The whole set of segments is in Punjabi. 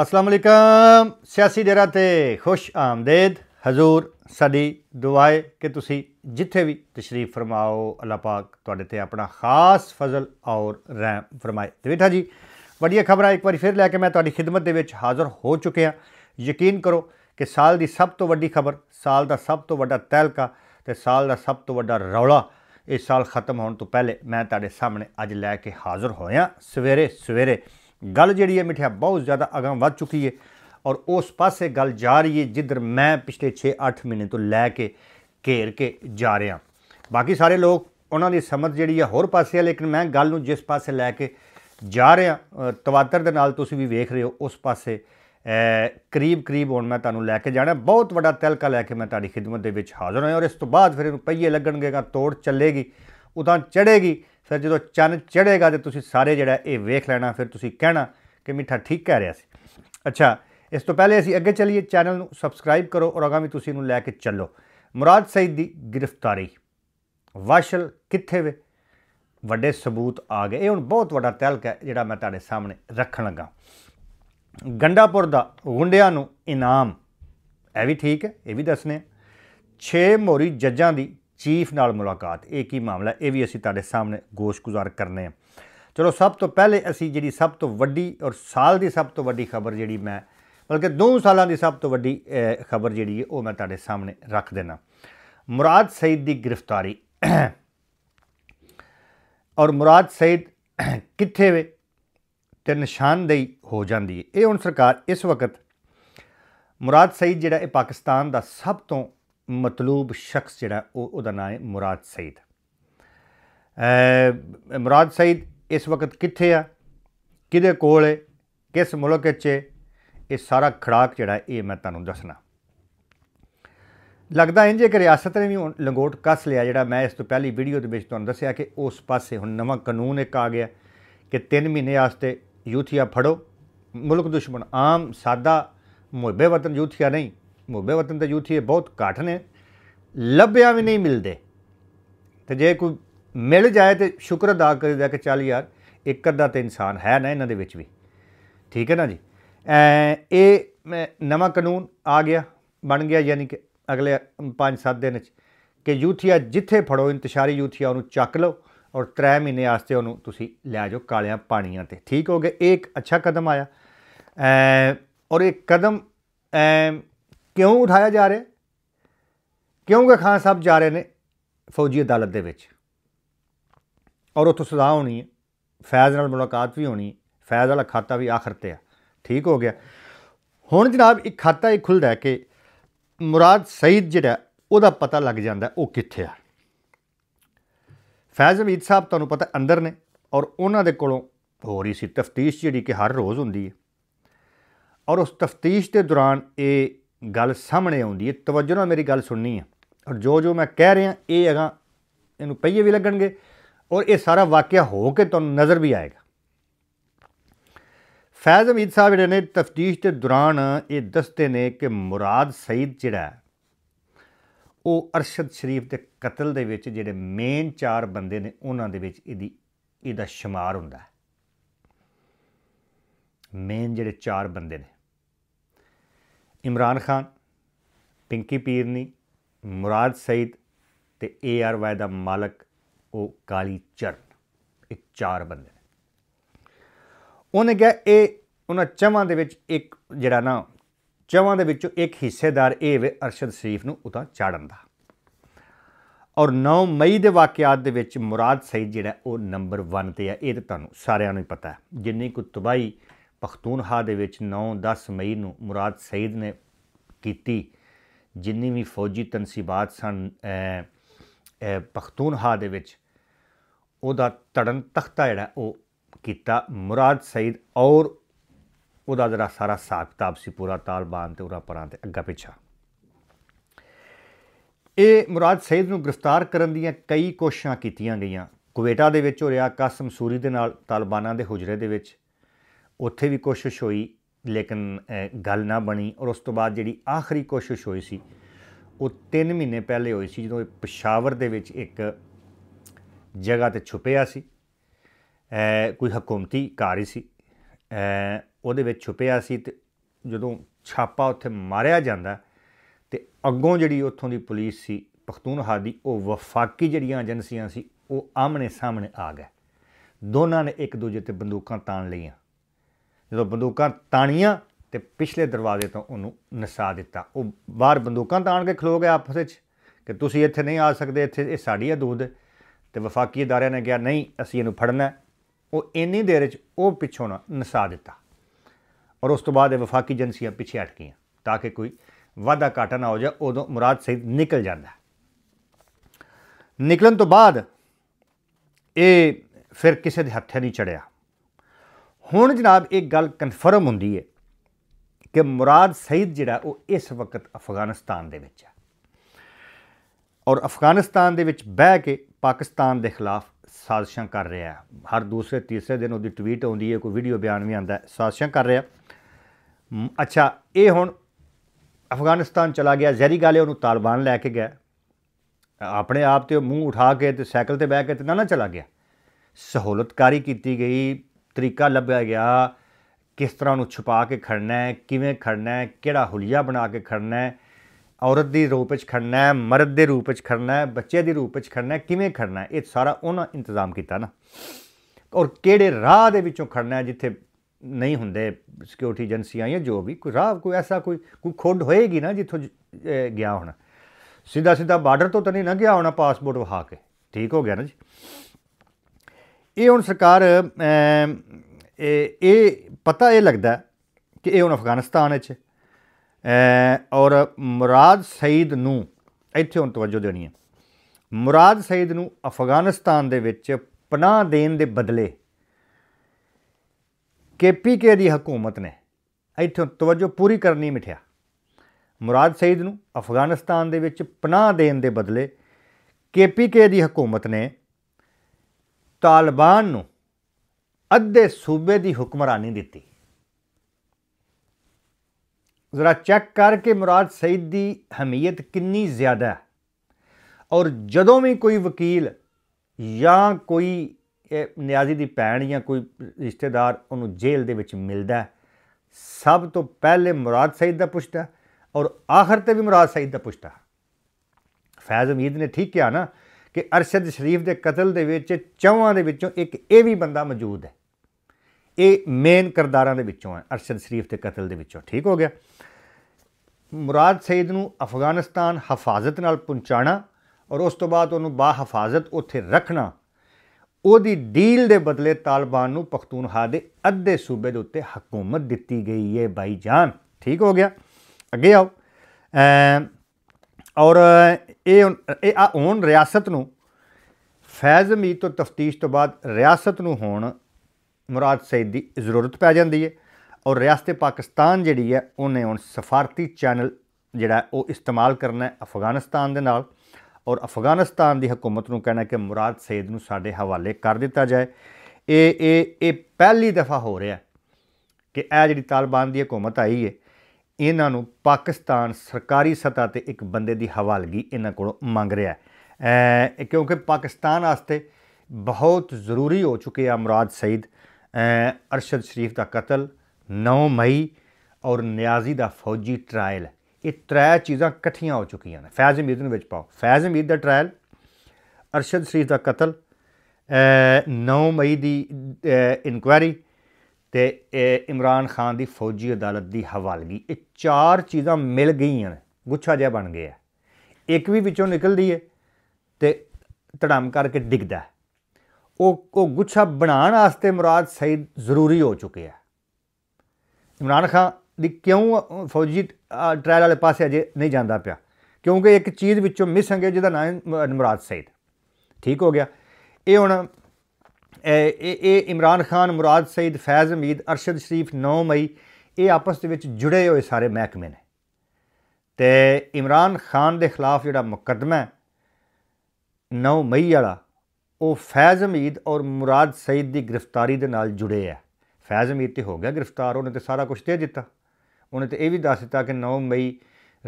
ਅਸਲਾਮ ਅਲੈਕਮ ਸਿਆਸੀ ਡੇਰਾ ਤੇ ਖੁਸ਼ ਆਮਦੇਦ ਹਜ਼ੂਰ ਸਾਡੀ ਦੁਆਏ ਕਿ ਤੁਸੀਂ ਜਿੱਥੇ ਵੀ ਤਸ਼ਰੀਫ ਫਰਮਾਓ ਅੱਲਾ ਪਾਕ ਤੁਹਾਡੇ ਤੇ ਆਪਣਾ ਖਾਸ ਫਜ਼ਲ ਔਰ ਰਹਿਮ ਫਰਮਾਏ ਤੇ ਬੇਟਾ ਜੀ ਵੱਡੀਆਂ ਖਬਰਾਂ ਇੱਕ ਵਾਰੀ ਫਿਰ ਲੈ ਕੇ ਮੈਂ ਤੁਹਾਡੀ ਖidmat ਦੇ ਵਿੱਚ ਹਾਜ਼ਰ ਹੋ ਚੁੱਕਿਆ ਯਕੀਨ ਕਰੋ ਕਿ ਸਾਲ ਦੀ ਸਭ ਤੋਂ ਵੱਡੀ ਖਬਰ ਸਾਲ ਦਾ ਸਭ ਤੋਂ ਵੱਡਾ ਤਹਿਲਕਾ ਤੇ ਸਾਲ ਦਾ ਸਭ ਤੋਂ ਵੱਡਾ ਰੌਲਾ ਇਸ ਸਾਲ ਖਤਮ ਹੋਣ ਤੋਂ ਪਹਿਲੇ ਮੈਂ ਤੁਹਾਡੇ ਸਾਹਮਣੇ ਅੱਜ ਲੈ ਕੇ ਹਾਜ਼ਰ ਹੋਇਆ ਸਵੇਰੇ ਸਵੇਰੇ ਗੱਲ ਜਿਹੜੀ ਹੈ ਮਿੱਠਿਆ ਬਹੁਤ ਜ਼ਿਆਦਾ ਅਗਾਂ ਵੱਧ ਚੁੱਕੀ ਹੈ ਔਰ ਉਸ ਪਾਸੇ ਗੱਲ ਜਾ ਰਹੀ ਹੈ ਜਿੱਧਰ ਮੈਂ ਪਿਛਲੇ 6-8 ਮਹੀਨੇ ਤੋਂ ਲੈ ਕੇ ਘੇਰ ਕੇ ਜਾ ਰਿਹਾ ਬਾਕੀ ਸਾਰੇ ਲੋਕ ਉਹਨਾਂ ਦੀ ਸਮਝ ਜਿਹੜੀ ਹੈ ਹੋਰ ਪਾਸੇ ਹੈ ਲੇਕਿਨ ਮੈਂ ਗੱਲ ਨੂੰ ਜਿਸ ਪਾਸੇ ਲੈ ਕੇ ਜਾ ਰਿਹਾ ਤਵਾਤਰ ਦੇ ਨਾਲ ਤੁਸੀਂ ਵੀ ਵੇਖ ਰਹੇ ਹੋ ਉਸ ਪਾਸੇ ਕਰੀਬ ਕਰੀਬ ਹੁਣ ਮੈਂ ਤੁਹਾਨੂੰ ਲੈ ਕੇ ਜਾਣਾ ਬਹੁਤ ਵੱਡਾ ਤਲਕਾ ਲੈ ਕੇ ਮੈਂ ਤੁਹਾਡੀ ਖidmat ਦੇ ਵਿੱਚ ਹਾਜ਼ਰ ਹਾਂ ਔਰ ਇਸ ਤੋਂ ਬਾਅਦ ਫਿਰ ਇਹਨੂੰ ਪਈਏ ਲੱਗਣਗੇ ਤਾਂ ਤੋੜ ਚੱਲੇਗੀ ਉਦਾਂ ਚੜੇਗੀ ਫਿਰ ਜਦੋਂ ਚੰਨ ਚੜ੍ਹੇਗਾ ਤੇ ਤੁਸੀਂ ਸਾਰੇ ਜਿਹੜਾ ਇਹ ਵੇਖ ਲੈਣਾ ਫਿਰ ਤੁਸੀਂ ਕਹਿਣਾ ਕਿ ਮਿੱਠਾ ਠੀਕ ਕਹਿ ਰਿਹਾ ਸੀ ਅੱਛਾ ਇਸ ਤੋਂ ਪਹਿਲੇ ਅਸੀਂ ਅੱਗੇ ਚੱਲੀਏ ਚੈਨਲ ਨੂੰ ਸਬਸਕ੍ਰਾਈਬ ਕਰੋ ਔਰ ਵੀ ਤੁਸੀਂ ਨੂੰ ਲੈ ਕੇ ਚੱਲੋ ਮੁਰਾਦ ਸਈਦ ਦੀ ਗ੍ਰਿਫਤਾਰੀ ਵਾਸ਼ਲ ਕਿੱਥੇ ਵੇ ਵੱਡੇ ਸਬੂਤ ਆ ਗਏ ਇਹ ਹੁਣ ਬਹੁਤ ਵੱਡਾ ਤਹਿਲਕ ਹੈ ਜਿਹੜਾ ਮੈਂ ਤੁਹਾਡੇ ਸਾਹਮਣੇ ਰੱਖਣ ਲੱਗਾ ਗੰਡਾਪੁਰ ਦਾ ਗੁੰਡਿਆਂ ਨੂੰ ਇਨਾਮ ਇਹ ਵੀ ਠੀਕ ਹੈ ਇਹ ਵੀ ਦੱਸਨੇ 6 ਮੋਰੀ ਜੱਜਾਂ ਦੀ ਚੀਫ ਨਾਲ ਮੁਲਾਕਾਤ ਇਹ ਕੀ ਮਾਮਲਾ ਇਹ ਵੀ ਅਸੀਂ ਤੁਹਾਡੇ ਸਾਹਮਣੇ ਗੋਸ਼ ਗੁਜ਼ਾਰ ਕਰਨੇ ਆ ਚਲੋ ਸਭ ਤੋਂ ਪਹਿਲੇ ਅਸੀਂ ਜਿਹੜੀ ਸਭ ਤੋਂ ਵੱਡੀ ਔਰ ਸਾਲ ਦੀ ਸਭ ਤੋਂ ਵੱਡੀ ਖਬਰ ਜਿਹੜੀ ਮੈਂ ਬਲਕਿ ਦੋ ਸਾਲਾਂ ਦੀ ਸਭ ਤੋਂ ਵੱਡੀ ਖਬਰ ਜਿਹੜੀ ਹੈ ਉਹ ਮੈਂ ਤੁਹਾਡੇ ਸਾਹਮਣੇ ਰੱਖ ਦੇਣਾ ਮੁਰਾਦ ਸੈਦ ਦੀ ਗ੍ਰਿਫਤਾਰੀ ਔਰ ਮੁਰਾਦ ਸੈਦ ਕਿੱਥੇ ਵੇ ਤੇ ਨਿਸ਼ਾਨਦੇਹੀ ਹੋ ਜਾਂਦੀ ਹੈ ਇਹ ਹੁਣ ਸਰਕਾਰ ਇਸ ਵਕਤ ਮੁਰਾਦ ਸੈਦ ਜਿਹੜਾ ਇਹ ਪਾਕਿਸਤਾਨ ਦਾ ਸਭ ਤੋਂ ਮਤਲੂਬ ਸ਼ਖਸ ਜਿਹੜਾ ਉਹ ਉਹਦਾ ਨਾਮ ਹੈ ਮੁਰਾਦ ਸਈਦ ਮੁਰਾਦ ਸਈਦ ਇਸ ਵਕਤ ਕਿੱਥੇ ਆ ਕਿਹਦੇ ਕੋਲ ਹੈ ਕਿਸ ਮੁਲਕ ਵਿੱਚ ਹੈ ਇਹ ਸਾਰਾ ਖੜਾਕ ਜਿਹੜਾ ਇਹ ਮੈਂ ਤੁਹਾਨੂੰ ਦੱਸਣਾ ਲੱਗਦਾ ਇੰਜ ਕਿ ਰਿਆਸਤ ਨੇ ਵੀ ਲੰਗੋਟ ਕੱਸ ਲਿਆ ਜਿਹੜਾ ਮੈਂ ਇਸ ਤੋਂ ਪਹਿਲੀ ਵੀਡੀਓ ਦੇ ਵਿੱਚ ਤੁਹਾਨੂੰ ਦੱਸਿਆ ਕਿ ਉਸ ਪਾਸੇ ਹੁਣ ਨਵਾਂ ਕਾਨੂੰਨ ਇੱਕ ਆ ਗਿਆ ਕਿ 3 ਮਹੀਨੇ ਵਾਸਤੇ ਯੂਥੀਆ ਫੜੋ ਮੁਲਕ ਦੁਸ਼ਮਣ ਆਮ ਸਾਦਾ ਮੁਹੱਬੇ ਵਤਨ ਯੂਥੀਆ ਨਹੀਂ ਮੋਬੇ ਵਤਨ ਤੇ ਯੂਥੀ ਇਹ ਬਹੁਤ ਘਾਟ ਨੇ ਲੱਭਿਆ ਵੀ ਨਹੀਂ ਮਿਲਦੇ ਤੇ ਜੇ ਕੋਈ ਮਿਲ ਜਾਏ ਤੇ ਸ਼ੁਕਰ ਅਦਾ ਕਰੀਦਾ ਕਿ ਚੱਲ ਯਾਰ ਇੱਕ ਅੱਧਾ ਤੇ ਇਨਸਾਨ ਹੈ ਨਾ ਇਹਨਾਂ ਦੇ ਵਿੱਚ ਵੀ ਠੀਕ ਹੈ ਨਾ ਜੀ ਇਹ ਨਵਾਂ ਕਾਨੂੰਨ ਆ ਗਿਆ ਬਣ ਗਿਆ ਯਾਨੀ ਕਿ ਅਗਲੇ 5-7 ਦਿਨ ਚ ਕਿ ਯੂਥੀਆ ਜਿੱਥੇ ਫੜੋ ਇੰਤਸ਼ਾਰੀ ਯੂਥੀਆ ਉਹਨੂੰ ਚੱਕ ਲਓ ਔਰ 3 ਮਹੀਨੇ ਆਸਤੇ ਉਹਨੂੰ ਤੁਸੀਂ ਲੈ ਜਾਓ ਕਾਲਿਆਂ ਪਾਣੀਆਂ ਤੇ ਠੀਕ ਹੋ ਗਿਆ ਇਹ ਇੱਕ ਅੱਛਾ ਕਦਮ ਆਇਆ ਔਰ ਇਹ ਕਦਮ ਕਿਉਂ ਉਠਾਇਆ ਜਾ ਰਿਹਾ ਕਿਉਂਕਿ ਖਾਨ ਸਾਹਿਬ ਜਾ ਰਹੇ ਨੇ ਫੌਜੀ ਅਦਾਲਤ ਦੇ ਵਿੱਚ ਔਰ ਉੱਥੇ ਸਜ਼ਾ ਹੋਣੀ ਹੈ ਫੈਜ਼ ਨਾਲ ਮੁਲਾਕਾਤ ਵੀ ਹੋਣੀ ਫੈਜ਼ ਵਾਲਾ ਖਾਤਾ ਵੀ ਆਖਰ ਤੇ ਆ ਠੀਕ ਹੋ ਗਿਆ ਹੁਣ ਜਨਾਬ ਇੱਕ ਖਾਤਾ ਇਹ ਖੁੱਲਦਾ ਕਿ ਮੁਰਾਦ ਸਈਦ ਜਿਹੜਾ ਉਹਦਾ ਪਤਾ ਲੱਗ ਜਾਂਦਾ ਉਹ ਕਿੱਥੇ ਆ ਫੈਜ਼ ਅਮੀਦ ਸਾਹਿਬ ਤੁਹਾਨੂੰ ਪਤਾ ਅੰਦਰ ਨੇ ਔਰ ਉਹਨਾਂ ਦੇ ਕੋਲੋਂ ਹੋ ਰਹੀ ਸੀ ਤਫਤੀਸ਼ ਜਿਹੜੀ ਕਿ ਹਰ ਰੋਜ਼ ਹੁੰਦੀ ਹੈ ਔਰ ਉਸ ਤਫਤੀਸ਼ ਦੇ ਦੌਰਾਨ ਇਹ ਗੱਲ ਸਾਹਮਣੇ ਆਉਂਦੀ ਹੈ ਤਵੱਜੋ ਨਾਲ ਮੇਰੀ ਗੱਲ ਸੁਣਨੀ ਹੈ ਔਰ ਜੋ ਜੋ ਮੈਂ ਕਹਿ ਰਿਹਾ ਇਹ ਹੈਗਾ ਇਹਨੂੰ ਪਈਏ ਵੀ ਲੱਗਣਗੇ ਔਰ ਇਹ ਸਾਰਾ ਵਾਕਿਆ ਹੋ ਕੇ ਤੁਹਾਨੂੰ ਨਜ਼ਰ ਵੀ ਆਏਗਾ ਫੈਜ਼ ਅਮੀਦ ਸਾਹਿਬ ਜਿਹੜੇ ਨੇ ਤਫਤੀਸ਼ ਦੇ ਦੌਰਾਨ ਇਹ ਦੱਸਦੇ ਨੇ ਕਿ ਮੁਰਾਦ ਸਈਦ ਜਿਹੜਾ ਉਹ ਅਰਸ਼ਦ ਸ਼ਰੀਫ ਦੇ ਕਤਲ ਦੇ ਵਿੱਚ ਜਿਹੜੇ ਮੇਨ ਚਾਰ ਬੰਦੇ ਨੇ ਉਹਨਾਂ ਦੇ ਵਿੱਚ ਇਹਦੀ ਇਹਦਾ شمار ਹੁੰਦਾ ਹੈ ਮੇਨ ਜਿਹੜੇ ਚਾਰ ਬੰਦੇ ਨੇ ਇਮਰਾਨ ਖਾਨ ਪਿੰਕੀ ਪੀਰਨੀ ਮੁਰਾਦ ਸਈਦ ਤੇ ਏ ਆਰ ਵਾਈ ਦਾ ਮਾਲਕ ਉਹ ਕਾਲੀ ਚਰਨ ਇੱਕ ਚਾਰ ਬੰਦੇ ਨੇ ਉਹਨੇ ਕਿਹਾ ਇਹ ਉਹਨਾਂ ਚਵਾਂ ਦੇ ਵਿੱਚ ਇੱਕ ਜਿਹੜਾ ਨਾ ਚਵਾਂ ਦੇ ਵਿੱਚੋਂ ਇੱਕ ਹਿੱਸੇਦਾਰ ਇਹ ਵੇ ਅਰਸ਼ਦ ਸ਼ਰੀਫ ਨੂੰ ਉਤਾਂ ਚਾੜਨ ਦਾ ਔਰ 9 ਮਈ ਦੇ ਵਾਕਿਆਤ ਦੇ ਵਿੱਚ ਮੁਰਾਦ ਸਈਦ ਜਿਹੜਾ ਉਹ ਨੰਬਰ 1 ਤੇ ਆ ਇਹ ਤਾਂ ਤੁਹਾਨੂੰ ਸਾਰਿਆਂ ਨੂੰ ਹੀ ਪਤਾ ਹੈ ਜਿੰਨੀ ਕੋ ਤਬਾਈ ਪਖਤੂਨਖਾ ਦੇ ਵਿੱਚ 9-10 ਮਈ ਨੂੰ ਮੁਰਾਦ ਸੈਦ ਨੇ ਕੀਤੀ ਜਿੰਨੀ ਵੀ ਫੌਜੀ ਤਨਸੀਬਾਤ ਸਨ ਪਖਤੂਨਖਾ ਦੇ ਵਿੱਚ ਉਹਦਾ ਤੜਨ ਤਖਤਾ ਜਿਹੜਾ ਉਹ ਕੀਤਾ ਮੁਰਾਦ ਸੈਦ ਔਰ ਉਹਦਾ ਜਰਾ ਸਾਰਾ ਸਾਖਤਾਬ ਸੀ ਪੂਰਾ ਤਾਲਬਾਨ ਤੇ ਉਰਾ ਪਰਾਂ ਤੇ ਅੱਗਾ ਪਿੱਛਾ ਇਹ ਮੁਰਾਦ ਸੈਦ ਨੂੰ ਗ੍ਰਿਫਤਾਰ ਕਰਨ ਦੀਆਂ ਕਈ ਕੋਸ਼ਿਸ਼ਾਂ ਕੀਤੀਆਂ ਗਈਆਂ ਕੁਵੇਟਾ ਦੇ ਵਿੱਚ ਹੋ ਰਿਹਾ ਕਾਸਮ ਸੂਰੀ ਦੇ ਨਾਲ ਤਾਲਬਾਨਾਂ ਦੇ ਹੁਜਰੇ ਦੇ ਵਿੱਚ ਉੱਥੇ ਵੀ ਕੋਸ਼ਿਸ਼ ਹੋਈ ਲੇਕਿਨ ਗੱਲ ਨਾ ਬਣੀ ਔਰ ਉਸ ਤੋਂ ਬਾਅਦ ਜਿਹੜੀ ਆਖਰੀ ਕੋਸ਼ਿਸ਼ ਹੋਈ ਸੀ ਉਹ 3 ਮਹੀਨੇ ਪਹਿਲੇ ਹੋਈ ਸੀ ਜਦੋਂ ਪਸ਼ਾਵਰ ਦੇ ਵਿੱਚ ਇੱਕ ਜਗ੍ਹਾ ਤੇ ਛੁਪਿਆ ਸੀ ਕੋਈ ਹਕੂਮਤੀ ਕਾਰੀ ਸੀ ਉਹਦੇ ਵਿੱਚ ਛੁਪਿਆ ਸੀ ਤੇ ਜਦੋਂ ਛਾਪਾ ਉੱਥੇ ਮਾਰਿਆ ਜਾਂਦਾ ਤੇ ਅੱਗੋਂ ਜਿਹੜੀ ਉੱਥੋਂ ਦੀ ਪੁਲਿਸ ਸੀ ਪਖਤੂਨ ਹਾਦੀ ਉਹ ਵਫਾਕੀ ਜਿਹੜੀਆਂ ਏਜੰਸੀਆਂ ਸੀ ਉਹ ਆਹਮਣੇ ਸਾਹਮਣੇ ਆ ਗਏ ਦੋਨਾਂ ਨੇ ਇੱਕ ਦੂਜੇ ਤੇ ਬੰਦੂਕਾਂ ਤਾਣ ਲਈਆਂ ਜਦੋਂ ਬੰਦੂਕਾਂ ਤਾਣੀਆਂ ਤੇ ਪਿਛਲੇ ਦਰਵਾਜ਼ੇ ਤੋਂ ਉਹਨੂੰ ਨਸਾ ਦਿੱਤਾ ਉਹ ਬਾਹਰ ਬੰਦੂਕਾਂ ਤਾਣ ਕੇ ਖਲੋ ਗਿਆ ਆਪਸ ਵਿੱਚ ਕਿ ਤੁਸੀਂ ਇੱਥੇ ਨਹੀਂ ਆ ਸਕਦੇ ਇੱਥੇ ਇਹ ਸਾਡੀ ਦੂਦ ਤੇ ਵਫਾਕੀ ਅਦਾਰਿਆਂ ਨੇ ਕਿਹਾ ਨਹੀਂ ਅਸੀਂ ਇਹਨੂੰ ਫੜਨਾ ਉਹ ਇੰਨੀ ਦੇਰ ਵਿੱਚ ਉਹ ਪਿੱਛੋਂ ਨਾ ਨਸਾ ਦਿੱਤਾ ਔਰ ਉਸ ਤੋਂ ਬਾਅਦ ਇਹ ਵਫਾਕੀ ਏਜੰਸੀਆਂ ਪਿੱਛੇ ਹਟ ਗਈਆਂ ਤਾਂ ਕਿ ਕੋਈ ਵਾਦਾ ਘਾਟਾ ਨਾ ਹੋ ਜਾ ਉਦੋਂ ਮੁਰਾਦ ਸੈਦ ਨਿਕਲ ਜਾਂਦਾ ਨਿਕਲਣ ਤੋਂ ਬਾਅਦ ਇਹ ਫਿਰ ਕਿਸੇ ਦੇ ਹੱਥੇ ਨਹੀਂ ਚੜਿਆ ਹੁਣ ਜਨਾਬ ਇਹ ਗੱਲ ਕਨਫਰਮ ਹੁੰਦੀ ਹੈ ਕਿ ਮੁਰਾਦ ਸਈਦ ਜਿਹੜਾ ਉਹ ਇਸ ਵਕਤ ਅਫਗਾਨਿਸਤਾਨ ਦੇ ਵਿੱਚ ਹੈ ਔਰ ਅਫਗਾਨਿਸਤਾਨ ਦੇ ਵਿੱਚ ਬਹਿ ਕੇ ਪਾਕਿਸਤਾਨ ਦੇ ਖਿਲਾਫ ਸਾਜ਼ਿਸ਼ਾਂ ਕਰ ਰਿਹਾ ਹੈ ਹਰ ਦੂਸਰੇ ਤੀਸਰੇ ਦਿਨ ਉਹਦੀ ਟਵੀਟ ਆਉਂਦੀ ਹੈ ਕੋਈ ਵੀਡੀਓ ਬਿਆਨ ਵੀ ਆਉਂਦਾ ਸਾਜ਼ਿਸ਼ਾਂ ਕਰ ਰਿਹਾ ਅੱਛਾ ਇਹ ਹੁਣ ਅਫਗਾਨਿਸਤਾਨ ਚਲਾ ਗਿਆ ਜ਼ਹਿਰੀ ਗਾਲੇ ਉਹਨੂੰ ਤਾਲਿਬਾਨ ਲੈ ਕੇ ਗਿਆ ਆਪਣੇ ਆਪ ਤੇ ਮੂੰਹ ਉਠਾ ਕੇ ਤੇ ਸਾਈਕਲ ਤੇ ਬਹਿ ਕੇ ਤੇ ਨਾ ਨਾ ਚਲਾ ਗਿਆ ਸਹੂਲਤਕਾਰੀ ਕੀਤੀ ਗਈ ਤਰੀਕਾ ਲੱਭਿਆ ਗਿਆ ਕਿਸ ਤਰ੍ਹਾਂ ਨੂੰ ਛੁਪਾ ਕੇ ਖੜਨਾ ਹੈ ਕਿਵੇਂ ਖੜਨਾ ਹੈ ਕਿਹੜਾ ਹੁਲੀਆ ਬਣਾ ਕੇ ਖੜਨਾ ਹੈ ਔਰਤ ਦੀ ਰੂਪ ਵਿੱਚ ਖੜਨਾ ਹੈ ਮਰਦ ਦੇ ਰੂਪ ਵਿੱਚ ਖੜਨਾ ਹੈ ਬੱਚੇ ਦੀ ਰੂਪ ਵਿੱਚ ਖੜਨਾ ਹੈ ਕਿਵੇਂ ਖੜਨਾ ਹੈ ਇਹ ਸਾਰਾ ਉਹਨਾਂ ਇੰਤਜ਼ਾਮ ਕੀਤਾ ਨਾ ਔਰ ਕਿਹੜੇ ਰਾਹ ਦੇ ਵਿੱਚੋਂ ਖੜਨਾ ਹੈ ਜਿੱਥੇ ਨਹੀਂ ਹੁੰਦੇ ਸਿਕਿਉਰਿਟੀ ਏਜੰਸੀਆਂ ਜਾਂ ਜੋ ਵੀ ਕੋਈ ਰਾਹ ਕੋਈ ਐਸਾ ਕੋਈ ਕੋਈ ਖੋਡ ਹੋਏਗੀ ਨਾ ਜਿੱਥੋਂ ਗਿਆ ਹੋਣਾ ਸਿੱਧਾ ਸਿੱਧਾ ਬਾਰਡਰ ਤੋਂ ਤਾਂ ਨਹੀਂ ਨਾ ਗਿਆ ਹੋਣਾ ਪਾਸਪੋਰਟ ਵਹਾ ਕੇ ਠੀਕ ਹੋ ਗਿਆ ਨਾ ਜੀ ਇਹ ਹੁਣ ਸਰਕਾਰ ਇਹ ਪਤਾ ਇਹ ਲੱਗਦਾ ਕਿ ਇਹ ਹੁਣ ਅਫਗਾਨਿਸਤਾਨ ਵਿੱਚ ਔਰ ਮੁਰਾਦ ਸਈਦ ਨੂੰ ਇੱਥੇ ਹੁਣ ਤਵੱਜੋ ਦੇਣੀ ਹੈ ਮੁਰਾਦ ਸਈਦ ਨੂੰ ਅਫਗਾਨਿਸਤਾਨ ਦੇ ਵਿੱਚ ਪਨਾਹ ਦੇਣ ਦੇ ਬਦਲੇ ਕੇਪੀਕੇ ਦੀ ਹਕੂਮਤ ਨੇ ਇੱਥੇ ਤਵੱਜੋ ਪੂਰੀ ਕਰਨੀ ਮਿਠਿਆ ਮੁਰਾਦ ਸਈਦ ਨੂੰ ਅਫਗਾਨਿਸਤਾਨ ਦੇ ਵਿੱਚ ਪਨਾਹ ਦੇਣ ਦੇ ਬਦਲੇ ਕੇਪੀਕੇ ਦੀ ਹਕੂਮਤ ਨੇ ਤਾਲਿਬਾਨ ਨੂੰ ਅੱਧੇ ਸੂਬੇ ਦੀ ਹੁਕਮਰਾਨੀ ਦਿੱਤੀ ਜ਼ਰਾ ਚੈੱਕ ਕਰਕੇ ਮੁਰਾਦ ਸਈਦ ਦੀ ਹਮੀਅਤ ਕਿੰਨੀ ਜ਼ਿਆਦਾ ਹੈ ਔਰ ਜਦੋਂ ਵੀ ਕੋਈ ਵਕੀਲ ਜਾਂ ਕੋਈ ਨਿਆਜ਼ੀ ਦੀ ਭੈਣ ਜਾਂ ਕੋਈ ਰਿਸ਼ਤੇਦਾਰ ਉਹਨੂੰ ਜੇਲ੍ਹ ਦੇ ਵਿੱਚ ਮਿਲਦਾ ਸਭ ਤੋਂ ਪਹਿਲੇ ਮੁਰਾਦ ਸਈਦ ਦਾ ਪੁੱਛਦਾ ਔਰ ਆਖਰ ਤੇ ਵੀ ਮੁਰਾਦ ਸਈਦ ਦਾ ਪੁੱਛਦਾ ਫੈਜ਼ ਅਮੀਦ ਨੇ ਠੀਕ ਕਿਹਾ ਨਾ ਕਿ ਅਰਸ਼ਦ ਸ਼ਰੀਫ ਦੇ ਕਤਲ ਦੇ ਵਿੱਚ ਚੌਹਾਂ ਦੇ ਵਿੱਚੋਂ ਇੱਕ ਇਹ ਵੀ ਬੰਦਾ ਮੌਜੂਦ ਹੈ ਇਹ ਮੇਨ ਕਰਦਾਰਾਂ ਦੇ ਵਿੱਚੋਂ ਹੈ ਅਰਸ਼ਦ ਸ਼ਰੀਫ ਦੇ ਕਤਲ ਦੇ ਵਿੱਚੋਂ ਠੀਕ ਹੋ ਗਿਆ ਮੁਰਾਦ ਸੈਦ ਨੂੰ ਅਫਗਾਨਿਸਤਾਨ ਹਫਾਜ਼ਤ ਨਾਲ ਪਹੁੰਚਾਣਾ ਔਰ ਉਸ ਤੋਂ ਬਾਅਦ ਉਹਨੂੰ ਬਾ ਹਫਾਜ਼ਤ ਉੱਥੇ ਰੱਖਣਾ ਉਹਦੀ ਡੀਲ ਦੇ ਬਦਲੇ ਤਾਲਿਬਾਨ ਨੂੰ ਪਖਤੂਨਖਾ ਦੇ ਅੱਧੇ ਸੂਬੇ ਦੇ ਉੱਤੇ ਹਕੂਮਤ ਦਿੱਤੀ ਗਈ ਹੈ ਜਾਨ ਠੀਕ ਹੋ ਗਿਆ ਅੱਗੇ ਆਓ ਔਰ ਇਹ ਇਹ ਆ ਹੁਣ ਰਿਆਸਤ ਨੂੰ ਫੈਜ਼ ਮੀਤ ਤੋਂ ਤਫਤੀਸ਼ ਤੋਂ ਬਾਅਦ ਰਿਆਸਤ ਨੂੰ ਹੁਣ ਮੁਰਾਦ ਸੈਦ ਦੀ ਜ਼ਰੂਰਤ ਪੈ ਜਾਂਦੀ ਹੈ ਔਰ ਰਿਆਸਤ ਪਾਕਿਸਤਾਨ ਜਿਹੜੀ ਹੈ ਉਹਨੇ ਹੁਣ ਸਫਾਰਤੀ ਚੈਨਲ ਜਿਹੜਾ ਉਹ ਇਸਤੇਮਾਲ ਕਰਨਾ ਹੈ ਅਫਗਾਨਿਸਤਾਨ ਦੇ ਨਾਲ ਔਰ ਅਫਗਾਨਿਸਤਾਨ ਦੀ ਹਕੂਮਤ ਨੂੰ ਕਹਿਣਾ ਕਿ ਮੁਰਾਦ ਸੈਦ ਨੂੰ ਸਾਡੇ ਹਵਾਲੇ ਕਰ ਦਿੱਤਾ ਜਾਏ ਇਹ ਇਹ ਇਹ ਪਹਿਲੀ ਦਫਾ ਹੋ ਰਿਹਾ ਕਿ ਇਹ ਜਿਹੜੀ ਤਾਲਿਬਾਨ ਦੀ ਹਕੂਮਤ ਆਈ ਹੈ ਇਹਨਾਂ ਨੂੰ ਪਾਕਿਸਤਾਨ ਸਰਕਾਰੀ ਸਤਾ ਤੇ ਇੱਕ ਬੰਦੇ ਦੀ ਹਵਾਲਗੀ ਇਹਨਾਂ ਕੋਲੋਂ ਮੰਗ ਰਿਹਾ ਹੈ ਕਿਉਂਕਿ ਪਾਕਿਸਤਾਨ ਵਾਸਤੇ ਬਹੁਤ ਜ਼ਰੂਰੀ ਹੋ ਚੁੱਕੇ ਆ ਮੁਰਾਦ ਸਈਦ ਅਰਸ਼ਦ ਸ਼ਰੀਫ ਦਾ ਕਤਲ 9 ਮਈ ਔਰ ਨਿਆਜ਼ੀ ਦਾ ਫੌਜੀ ਟ੍ਰਾਇਲ ਇਹ ਤਰੇ ਚੀਜ਼ਾਂ ਇਕੱਠੀਆਂ ਹੋ ਚੁੱਕੀਆਂ ਨੇ ਫੈਜ਼ ਅਮੀਰ ਨੂੰ ਵਿੱਚ ਪਾਓ ਫੈਜ਼ ਅਮੀਰ ਦਾ ਟ੍ਰਾਇਲ ਅਰਸ਼ਦ ਸ਼ਰੀਫ ਦਾ ਕਤਲ 9 ਮਈ ਦੀ ਇਨਕੁਆਰੀ ਤੇ ਇਮਰਾਨ ਖਾਨ ਦੀ ਫੌਜੀ ਅਦਾਲਤ ਦੀ ਹਵਾਲਗੀ ਇਹ ਚਾਰ ਚੀਜ਼ਾਂ ਮਿਲ ਗਈਆਂ ਗੁੱਛਾ ਜਿਹਾ ਬਣ ਗਿਆ ਇੱਕ ਵੀ ਵਿੱਚੋਂ ਨਿਕਲਦੀ ਹੈ ਤੇ ਧੜਮ ਕਰਕੇ ਡਿੱਗਦਾ ਉਹ ਉਹ ਗੁੱਛਾ ਬਣਾਉਣ ਵਾਸਤੇ ਮੁਰਾਦ ਸਹੀਦ ਜ਼ਰੂਰੀ ਹੋ ਚੁੱਕਿਆ ਇਮਰਾਨ ਖਾਨ ਦੀ ਕਿਉਂ ਫੌਜੀ ਟ੍ਰਾਇਲ ਵਾਲੇ ਪਾਸੇ ਅਜੇ ਨਹੀਂ ਜਾਂਦਾ ਪਿਆ ਕਿਉਂਕਿ ਇੱਕ ਚੀਜ਼ ਵਿੱਚੋਂ ਮਿਸ ਹੈ ਜਿਹਦਾ ਨਾਮ ਮੁਰਾਦ ਸਹੀਦ ਠੀਕ ਹੋ ਗਿਆ ਇਹ ਹੁਣ ਇਹ ਇਹ ਇਮਰਾਨ ਖਾਨ ਮੁਰਾਦ ਸਈਦ ਫੈਜ਼ ਅਮੀਦ ਅਰਸ਼ਦ ਸ਼ਰੀਫ 9 ਮਈ ਇਹ ਆਪਸ ਦੇ ਵਿੱਚ ਜੁੜੇ ਹੋਏ ਸਾਰੇ ਮਹਿਕਮੇ ਨੇ ਤੇ ਇਮਰਾਨ ਖਾਨ ਦੇ ਖਿਲਾਫ ਜਿਹੜਾ ਮੁਕੱਦਮਾ 9 ਮਈ ਵਾਲਾ ਉਹ ਫੈਜ਼ ਅਮੀਦ ਔਰ ਮੁਰਾਦ ਸਈਦ ਦੀ ਗ੍ਰਿਫਤਾਰੀ ਦੇ ਨਾਲ ਜੁੜੇ ਆ ਫੈਜ਼ ਅਮੀਦ ਤੇ ਹੋ ਗਿਆ ਗ੍ਰਿਫਤਾਰ ਉਹਨੇ ਤੇ ਸਾਰਾ ਕੁਝ ਦੇ ਦਿੱਤਾ ਉਹਨੇ ਤੇ ਇਹ ਵੀ ਦੱਸ ਦਿੱਤਾ ਕਿ 9 ਮਈ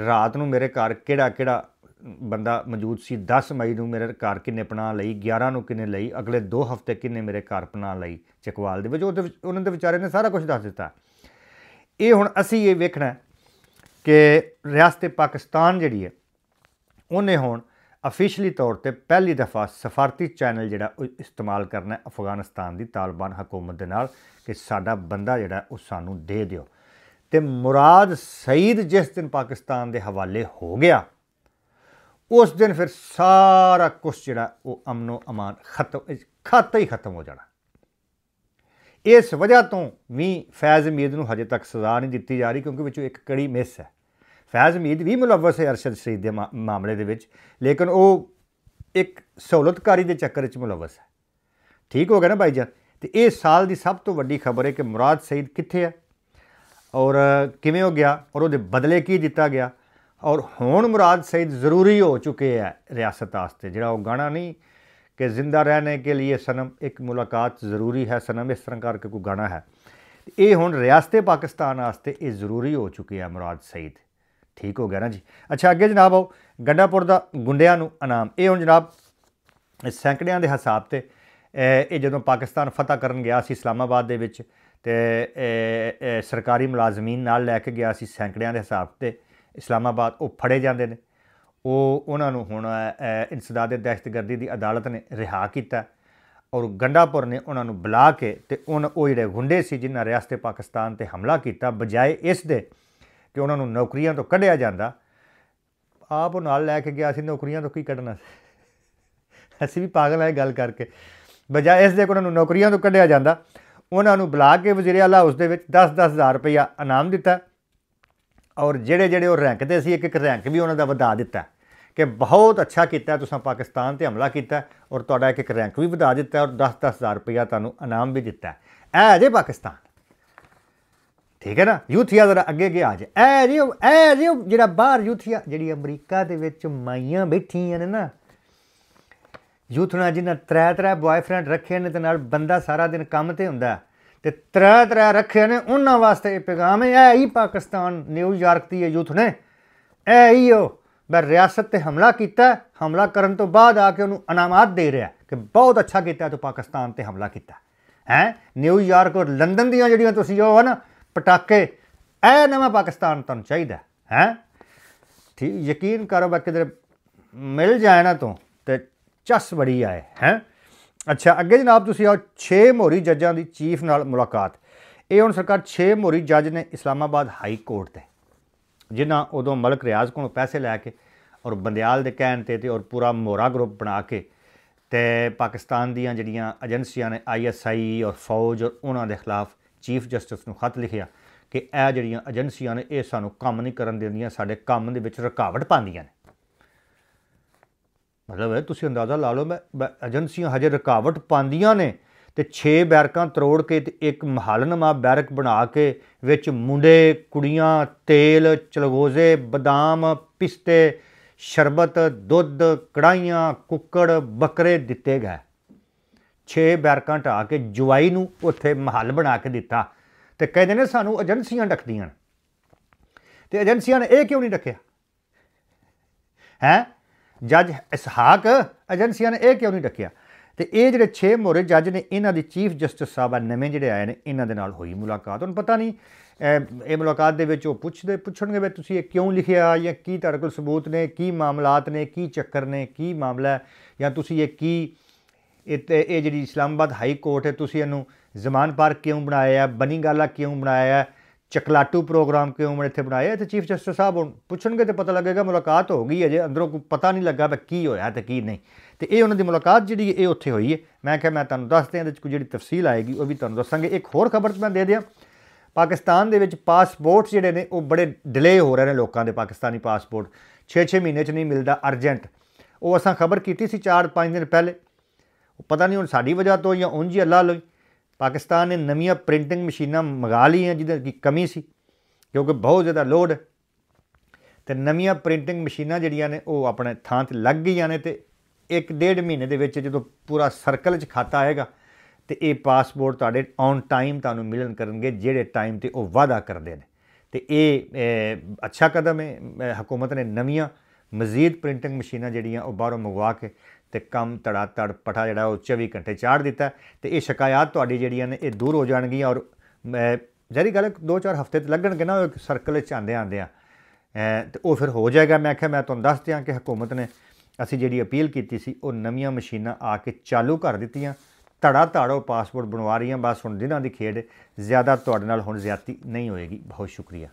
ਰਾਤ ਨੂੰ ਮੇਰੇ ਘਰ ਕਿਹੜਾ ਕਿਹੜਾ ਬੰਦਾ ਮੌਜੂਦ ਸੀ 10 ਮਈ ਨੂੰ ਮੇਰੇ ਘਰ ਕਿੰਨੇ ਪਣਾ ਲਈ 11 ਨੂੰ ਕਿੰਨੇ ਲਈ ਅਗਲੇ 2 ਹਫ਼ਤੇ ਕਿੰਨੇ ਮੇਰੇ ਘਰ ਪਣਾ ਲਈ ਚਕਵਾਲ ਦੇ ਵਿੱਚ ਉਹਦੇ ਵਿੱਚ ਉਹਨਾਂ ਦੇ ਵਿਚਾਰੇ ਨੇ ਸਾਰਾ ਕੁਝ ਦੱਸ ਦਿੱਤਾ ਇਹ ਹੁਣ ਅਸੀਂ ਇਹ ਵੇਖਣਾ ਕਿ ਰਿਆਸਤ ਪਾਕਿਸਤਾਨ ਜਿਹੜੀ ਹੈ ਉਹਨੇ ਹੁਣ ਅਫੀਸ਼ੀਅਲੀ ਤੌਰ ਤੇ ਪਹਿਲੀ ਦਫਾ ਸਫਾਰਤੀ ਚੈਨਲ ਜਿਹੜਾ ਇਸਤੇਮਾਲ ਕਰਨਾ ਹੈ ਅਫਗਾਨਿਸਤਾਨ ਦੀ ਤਾਲਿਬਾਨ ਹਕੂਮਤ ਦੇ ਨਾਲ ਕਿ ਸਾਡਾ ਬੰਦਾ ਜਿਹੜਾ ਉਹ ਸਾਨੂੰ ਦੇ ਦਿਓ ਤੇ ਮੁਰਾਦ ਸਈਦ ਜਿਸ ਦਿਨ ਪਾਕਿਸਤਾਨ ਦੇ ਹਵਾਲੇ ਹੋ ਗਿਆ ਉਸ ਦਿਨ ਫਿਰ ਸਾਰਾ ਕੁਝ ਜਿਹੜਾ ਉਹ ਅਮਨੋ ਅਮਾਨ ਖਤਮ ਖਾਤਾ ਹੀ ਖਤਮ ਹੋ ਜਾਣਾ ਇਸ ਵਜ੍ਹਾ ਤੋਂ ਵੀ ਫੈਜ਼ ਮੀਦ ਨੂੰ ਹਜੇ ਤੱਕ ਸਜ਼ਾ ਨਹੀਂ ਦਿੱਤੀ ਜਾ ਰਹੀ ਕਿਉਂਕਿ ਵਿੱਚੋਂ ਇੱਕ ਕੜੀ ਮਿਸ ਹੈ ਫੈਜ਼ ਮੀਦ ਵੀ ਮੁਲਵਸ ਹੈ ਅਰਸ਼ਦ ਸ਼ਰੀਦ ਦੇ ਮਾਮਲੇ ਦੇ ਵਿੱਚ ਲੇਕਿਨ ਉਹ ਇੱਕ ਸਹੂਲਤਕਾਰੀ ਦੇ ਚੱਕਰ ਵਿੱਚ ਮੁਲਵਸ ਹੈ ਠੀਕ ਹੋ ਗਿਆ ਨਾ ਭਾਈ ਜਾਨ ਤੇ ਇਹ ਸਾਲ ਦੀ ਸਭ ਤੋਂ ਵੱਡੀ ਖਬਰ ਹੈ ਕਿ ਮੁਰਾਦ ਸਈਦ ਕਿੱਥੇ ਹੈ ਔਰ ਕਿਵੇਂ ਹੋ ਗਿਆ ਔਰ ਉਹਦੇ ਬਦਲੇ ਕੀ ਦਿੱਤਾ ਗਿਆ ਔਰ ਹੁਣ ਮੁਰਾਦ ਸੈਦ ਜ਼ਰੂਰੀ ਹੋ ਚੁੱਕੇ ਹੈ ਰਿਆਸਤ ਆਸਤੇ ਜਿਹੜਾ ਉਹ ਗਾਣਾ ਨਹੀਂ ਕਿ ਜ਼ਿੰਦਾ ਰਹਿਣੇ ਕੇ ਲਈ ਸਨਮ ਇੱਕ ਮੁਲਾਕਾਤ ਜ਼ਰੂਰੀ ਹੈ ਸਨਮ ਇਸ ਤਰ੍ਹਾਂ ਕਰਕੇ ਕੋਈ ਗਾਣਾ ਹੈ ਇਹ ਹੁਣ ਰਿਆਸਤੇ ਪਾਕਿਸਤਾਨ ਆਸਤੇ ਇਹ ਜ਼ਰੂਰੀ ਹੋ ਚੁੱਕੀ ਹੈ ਮੁਰਾਦ ਸੈਦ ਠੀਕ ਹੋ ਗਿਆ ਨਾ ਜੀ ਅੱਛਾ ਅੱਗੇ ਜਨਾਬ ਆਓ ਗੰਡਾਪੁਰ ਦਾ ਗੁੰਡਿਆਂ ਨੂੰ ਇਨਾਮ ਇਹ ਹੁਣ ਜਨਾਬ ਸੈਂਕੜਿਆਂ ਦੇ ਹਿਸਾਬ ਤੇ ਇਹ ਜਦੋਂ ਪਾਕਿਸਤਾਨ ਫਤਹ ਕਰਨ ਗਿਆ ਸੀ ਇਸਲਾਮਾਬਾਦ ਦੇ ਵਿੱਚ ਤੇ ਸਰਕਾਰੀ ਮੁਲਾਜ਼ਮੀਨ ਨਾਲ ਲੈ ਕੇ ਗਿਆ ਸੀ ਸੈਂਕੜਿਆਂ ਦੇ ਹਿਸਾਬ ਤੇ ਇਸਲਾਮਾਬਾਦ ਉਹ ਫੜੇ ਜਾਂਦੇ ਨੇ ਉਹ ਉਹਨਾਂ ਨੂੰ ਹੁਣ ਇਨਸਦਾਦ ਦਹਿਸ਼ਤਗਰਦੀ ਦੀ ਅਦਾਲਤ ਨੇ ਰਿਹਾ ਕੀਤਾ ਔਰ ਗੰਡਾਪੁਰ ਨੇ ਉਹਨਾਂ ਨੂੰ ਬੁਲਾ ਕੇ ਤੇ ਉਹ ਉਹ ਜਿਹੜੇ ਗੁੰਡੇ ਸੀ ਜਿਨ੍ਹਾਂ ਰਿਆਸਤ ਪਾਕਿਸਤਾਨ ਤੇ ਹਮਲਾ ਕੀਤਾ ਬਜਾਏ ਇਸ ਦੇ ਕਿ ਉਹਨਾਂ ਨੂੰ ਨੌਕਰੀਆਂ ਤੋਂ ਕੱਢਿਆ ਜਾਂਦਾ ਆਪ ਉਹ ਨਾਲ ਲੈ ਕੇ ਗਿਆ ਸੀ ਨੌਕਰੀਆਂ ਤੋਂ ਕੀ ਕੱਢਣਾ ਸੀ ਅਸੀਂ ਵੀ ਪਾਗਲ ਆਏ ਗੱਲ ਕਰਕੇ ਬਜਾਏ ਇਸ ਦੇ ਕਿ ਉਹਨਾਂ ਨੂੰ ਨੌਕਰੀਆਂ ਤੋਂ ਕੱਢਿਆ ਜਾਂਦਾ ਉਹਨਾਂ ਨੂੰ ਬੁਲਾ ਕੇ ਵਜ਼ੀਰ ਆਲਾ ਉਸ ਦੇ ਵਿੱਚ 10 10000 ਰੁਪਇਆ ਇਨਾਮ ਦਿੱਤਾ ਔਰ ਜਿਹੜੇ ਜਿਹੜੇ ਉਹ ਰੈਂਕ ਤੇ ਸੀ ਇੱਕ ਇੱਕ ਰੈਂਕ ਵੀ ਉਹਨਾਂ ਦਾ ਵਧਾ ਦਿੱਤਾ ਕਿ ਬਹੁਤ ਅੱਛਾ ਕੀਤਾ ਤੁਸੀਂ ਪਾਕਿਸਤਾਨ ਤੇ ਹਮਲਾ ਕੀਤਾ ਔਰ ਤੁਹਾਡਾ ਇੱਕ ਇੱਕ ਰੈਂਕ ਵੀ ਵਧਾ ਦਿੱਤਾ ਔਰ 10-10000 ਰੁਪਇਆ ਤੁਹਾਨੂੰ ਇਨਾਮ ਵੀ ਦਿੱਤਾ ਐ ਜੇ ਪਾਕਿਸਤਾਨ ਠੀਕ ਹੈ ਨਾ ਯੂਥੀਆ ਜ਼ਰਾ ਅੱਗੇ ਅੱਗੇ ਆ ਜਾ ਐ ਜੀ ਐ ਜੀ ਜਿਹੜਾ ਬਾਹਰ ਯੂਥੀਆ ਜਿਹੜੀ ਅਮਰੀਕਾ ਦੇ ਵਿੱਚ ਮਾਈਆਂ ਬੈਠੀਆਂ ਨੇ ਨਾ ਯੂਥਣਾ ਨਾਲ ਜਿਨ੍ਹਾਂ ਤਰੇ ਤਰੇ ਬੁਆਏਫ੍ਰੈਂਡ ਰੱਖੇ ਨੇ ਤੇ ਨਾਲ ਬੰਦਾ ਸਾਰਾ ਦਿਨ ਕੰਮ ਤੇ ਹੁੰਦਾ ਤੇ ਤਰਾ ਤਰਾ ਰੱਖਿਆ ਨੇ ਉਹਨਾਂ ਵਾਸਤੇ ਇਹ ਪੈਗਾਮ ਹੈ ਇਹ ਹੀ ਪਾਕਿਸਤਾਨ ਨਿਊਯਾਰਕ ਦੀ ਯੂਥ ਨੇ ਇਹ ਹੀ ਉਹ ਬਰ ਰਿਆਸਤ ਤੇ ਹਮਲਾ ਕੀਤਾ ਹਮਲਾ ਕਰਨ ਤੋਂ ਬਾਅਦ ਆ ਕੇ ਉਹਨੂੰ ਇਨਾਮਾਤ ਦੇ ਰਿਹਾ ਕਿ ਬਹੁਤ ਅੱਛਾ ਕੀਤਾ ਤੂੰ ਪਾਕਿਸਤਾਨ ਤੇ ਹਮਲਾ ਕੀਤਾ ਹੈ ਨਿਊਯਾਰਕ ਔਰ ਲੰਡਨ ਦੀਆਂ ਜਿਹੜੀਆਂ ਤੁਸੀਂ ਉਹ ਹਨ ਪਟਾਕੇ ਇਹ ਨਵਾਂ ਪਾਕਿਸਤਾਨ ਤੁਹਾਨੂੰ ਚਾਹੀਦਾ ਹੈ ਠੀਕ ਯਕੀਨ ਕਰੋ ਬਾ ਕਿਧਰ ਮਿਲ ਜਾਏ ਨਾ ਤੂੰ ਤੇ ਚਸ ਬੜੀ ਆਏ ਹੈ ਅੱਛਾ ਅੱਗੇ ਜਨਾਬ ਤੁਸੀਂ ਆਓ 6 ਮੋਰੀ ਜੱਜਾਂ ਦੀ ਚੀਫ ਨਾਲ ਮੁਲਾਕਾਤ ਇਹ ਹੁਣ ਸਰਕਾਰ 6 ਮੋਰੀ ਜੱਜ ਨੇ ਇਸਲਾਮਾਬਾਦ ਹਾਈ ਕੋਰਟ ਦੇ ਜਿਨ੍ਹਾਂ ਉਦੋਂ ਮਲਕ ਰਿਆਜ਼ ਕੋਲੋਂ ਪੈਸੇ ਲੈ ਕੇ ਔਰ ਬੰਦਿਆਲ ਦੇ ਕਹਿਣ ਤੇ ਤੇ ਔਰ ਪੂਰਾ ਮੋਰਾ ਗਰੁੱਪ ਬਣਾ ਕੇ ਤੇ ਪਾਕਿਸਤਾਨ ਦੀਆਂ ਜਿਹੜੀਆਂ ਏਜੰਸੀਆਂ ਨੇ ਆਈਐਸਆਈ ਔਰ ਫੌਜ ਔਰ ਉਹਨਾਂ ਦੇ ਖਿਲਾਫ ਚੀਫ ਜਸਟਿਸ ਨੂੰ ਖਤ ਲਿਖਿਆ ਕਿ ਇਹ ਜਿਹੜੀਆਂ ਏਜੰਸੀਆਂ ਨੇ ਇਹ ਸਾਨੂੰ ਕੰਮ ਨਹੀਂ ਕਰਨ ਦਿੰਦੀਆਂ ਸਾਡੇ ਕੰਮ ਦੇ ਵਿੱਚ ਰੁਕਾਵਟ ਪਾਉਂਦੀਆਂ ਨੇ ਮਤਲਬ ਹੈ ਤੁਸੀਂ ਅੰਦਾਜ਼ਾ ਲਾ ਲਓ ਮੈਂ ਏਜੰਸੀਆਂ ਹਜੇ ਰਕਾਵਟ ਪਾਉਂਦੀਆਂ ਨੇ ਤੇ 6 ਬੈਰਕਾਂ ਤਰੋੜ ਕੇ ਤੇ ਇੱਕ ਮਹਾਲਨਮਾ ਬੈਰਕ ਬਣਾ ਕੇ ਵਿੱਚ ਮੁੰਡੇ ਕੁੜੀਆਂ ਤੇਲ ਚਲਗੋਜ਼ੇ ਬਦਾਮ ਪਿਸਤੇ ਸ਼ਰਬਤ ਦੁੱਧ ਕੜਾਈਆਂ ਕੁੱਕੜ ਬੱਕਰੇ ਦਿੱਤੇ ਗਏ 6 ਬੈਰਕਾਂ ਢਾ ਕੇ ਜਵਾਈ ਨੂੰ ਉੱਥੇ ਮਹੱਲ ਬਣਾ ਕੇ ਦਿੱਤਾ ਤੇ ਕਹਿੰਦੇ ਨੇ ਸਾਨੂੰ ਏਜੰਸੀਆਂ ਰੱਖਦੀਆਂ ਤੇ ਏਜੰਸੀਆਂ ਨੇ ਇਹ ਕਿਉਂ ਨਹੀਂ ਰੱਖਿਆ ਹੈ ਜੱਜ ਇਸਹਾਕ ਏਜੰਸੀਆਂ ਨੇ ਇਹ ਕਿਉਂ ਨਹੀਂ ਰੱਖਿਆ ਤੇ ਇਹ ਜਿਹੜੇ 6 ਮੋਰੇ ਜੱਜ ਨੇ ਇਹਨਾਂ ਦੇ ਚੀਫ ਜਸਟਿਸ ਸਾਹਿਬ ਨਵੇਂ ਜਿਹੜੇ ਆਏ ਨੇ ਇਹਨਾਂ ਦੇ ਨਾਲ ਹੋਈ ਮੁਲਾਕਾਤ ਉਹਨਾਂ ਪਤਾ ਨਹੀਂ ਇਹ ਮੁਲਾਕਾਤ ਦੇ ਵਿੱਚ ਉਹ ਪੁੱਛਦੇ ਪੁੱਛਣਗੇ ਵੀ ਤੁਸੀਂ ਇਹ ਕਿਉਂ ਲਿਖਿਆ ਜਾਂ ਕੀ ਤੁਹਾਡੇ ਕੋਲ ਸਬੂਤ ਨੇ ਕੀ ਮਾਮਲਾਤ ਨੇ ਕੀ ਚੱਕਰ ਨੇ ਕੀ ਮਾਮਲਾ ਜਾਂ ਤੁਸੀਂ ਇਹ ਕੀ ਇਹ ਜਿਹੜੀ ਇਸਲਾਮਾਬਾਦ ਹਾਈ ਕੋਰਟ ਹੈ ਤੁਸੀਂ ਇਹਨੂੰ ਜ਼ਮਾਨ ਕਿਉਂ ਬਣਾਇਆ ਬਨੀਗਾਲਾ ਕਿਉਂ ਬਣਾਇਆ ਚਕਲਾਟੂ ਪ੍ਰੋਗਰਾਮ ਕਿਉਂ ਮੈਂ ਇੱਥੇ ਬਣਾਇਆ ਤੇ ਚੀਫ ਜਸਟਿਸ ਸਾਹਿਬ ਪੁੱਛਣਗੇ ਤੇ ਪਤਾ ਲੱਗੇਗਾ ਮੁਲਾਕਾਤ ਹੋ ਗਈ ਹੈ ਜੇ ਅੰਦਰੋਂ ਕੋਈ ਪਤਾ ਨਹੀਂ ਲੱਗਾ ਵੀ ਕੀ ਹੋਇਆ ਤੇ ਕੀ ਨਹੀਂ ਤੇ ਇਹ ਉਹਨਾਂ ਦੀ ਮੁਲਾਕਾਤ ਜਿਹੜੀ ਇਹ ਉੱਥੇ ਹੋਈ ਹੈ ਮੈਂ ਕਿਹਾ ਮੈਂ ਤੁਹਾਨੂੰ ਦੱਸ ਦਿਆਂ ਇਹਦੇ ਵਿੱਚ ਕੋਈ ਜਿਹੜੀ ਤਫਸੀਲ ਆਏਗੀ ਉਹ ਵੀ ਤੁਹਾਨੂੰ ਦੱਸਾਂਗੇ ਇੱਕ ਹੋਰ ਖਬਰ ਮੈਂ ਦੇ ਦਿਆਂ ਪਾਕਿਸਤਾਨ ਦੇ ਵਿੱਚ ਪਾਸਪੋਰਟ ਜਿਹੜੇ ਨੇ ਉਹ ਬੜੇ ਡਿਲੇ ਹੋ ਰਹੇ ਨੇ ਲੋਕਾਂ ਦੇ ਪਾਕਿਸਤਾਨੀ ਪਾਸਪੋਰਟ 6-6 ਮਹੀਨੇ 'ਚ ਨਹੀਂ ਮਿਲਦਾ ਅਰਜੈਂਟ ਉਹ ਅਸਾਂ ਖਬਰ ਕੀਤੀ ਸੀ 4-5 ਦਿਨ ਪਹਿਲੇ ਪਤਾ ਨਹੀਂ ਹੁਣ ਸਾਡੀ ਵਜ੍ਹਾ ਤੋਂ ਜਾਂ ਉਂਝ ਹੀ ਅੱਲਾ ਲਈ ਪਾਕਿਸਤਾਨ ਨੇ ਨਵੀਆਂ ਪ੍ਰਿੰਟਿੰਗ ਮਸ਼ੀਨਾਂ ਮੰਗਾ ਲਈਆਂ ਜਿਹਦੇ ਕੀ ਕਮੀ ਸੀ ਕਿਉਂਕਿ ਬਹੁਤ ਜ਼ਿਆਦਾ ਲੋਡ ਤੇ ਨਵੀਆਂ ਪ੍ਰਿੰਟਿੰਗ ਮਸ਼ੀਨਾਂ ਜਿਹੜੀਆਂ ਨੇ ਉਹ ਆਪਣੇ ਥਾਂ ਤੇ ਲੱਗ ਗਈਆਂ ਨੇ ਤੇ ਇੱਕ ਡੇਢ ਮਹੀਨੇ ਦੇ ਵਿੱਚ ਜਦੋਂ ਪੂਰਾ ਸਰਕਲ 'ਚ ਖਾਤਾ ਆਏਗਾ ਤੇ ਇਹ ਪਾਸਪੋਰਟ ਤੁਹਾਡੇ ਔਨ ਟਾਈਮ ਤੁਹਾਨੂੰ ਮਿਲਣ ਕਰਨਗੇ ਜਿਹੜੇ ਟਾਈਮ ਤੇ ਉਹ ਵਾਅਦਾ ਕਰਦੇ ਨੇ ਤੇ ਇਹ ਅੱਛਾ ਕਦਮ ਹੈ ਹਕੂਮਤ ਨੇ ਨਵੀਆਂ ਮਜ਼ੀਦ ਪ੍ਰਿੰਟਿੰਗ ਮਸ਼ੀਨਾਂ ਜਿਹੜੀਆਂ ਉਹ ਬਾਹਰੋਂ ਮੰਗਵਾ ਕੇ ਤੇ ਕੰਮ ਤੜਾ ਤੜ ਪਠਾ ਜਿਹੜਾ ਉਹ 24 ਘੰਟੇ ਚਾੜ ਦਿੱਤਾ ਤੇ ਇਹ ਸ਼ਿਕਾਇਤ ਤੁਹਾਡੀ ਜਿਹੜੀਆਂ ਨੇ ਇਹ ਦੂਰ ਹੋ ਜਾਣਗੀਆਂ ਔਰ ਜਿਹੜੀ ਗੱਲ 2-4 ਹਫ਼ਤੇ ਤੇ ਲੱਗਣਗੇ ਨਾ ਇੱਕ ਸਰਕਲ ਚ ਆਂਦੇ ਆਂਦੇ ਆ ਤੇ ਉਹ ਫਿਰ ਹੋ ਜਾਏਗਾ ਮੈਂ ਆਖਿਆ ਮੈਂ ਤੁਹਾਨੂੰ ਦੱਸ ਦਿਆਂ ਕਿ ਹਕੂਮਤ ਨੇ ਅਸੀਂ ਜਿਹੜੀ ਅਪੀਲ ਕੀਤੀ ਸੀ ਉਹ ਨਵੀਆਂ ਮਸ਼ੀਨਾਂ ਆ ਕੇ ਚਾਲੂ ਕਰ ਦਿੱਤੀਆਂ ਧੜਾ ਧੜੋ ਪਾਸਪੋਰਟ ਬਣਵਾ ਰਹੀਆਂ ਬਸ ਹੁਣ ਦਿਨਾਂ ਦੀ ਖੇਡ ਜ਼ਿਆਦਾ ਤੁਹਾਡੇ ਨਾਲ ਹੁਣ ਜ਼ਿਆਤੀ ਨਹੀਂ ਹੋਏਗੀ ਬਹੁਤ ਸ਼ੁਕਰੀਆ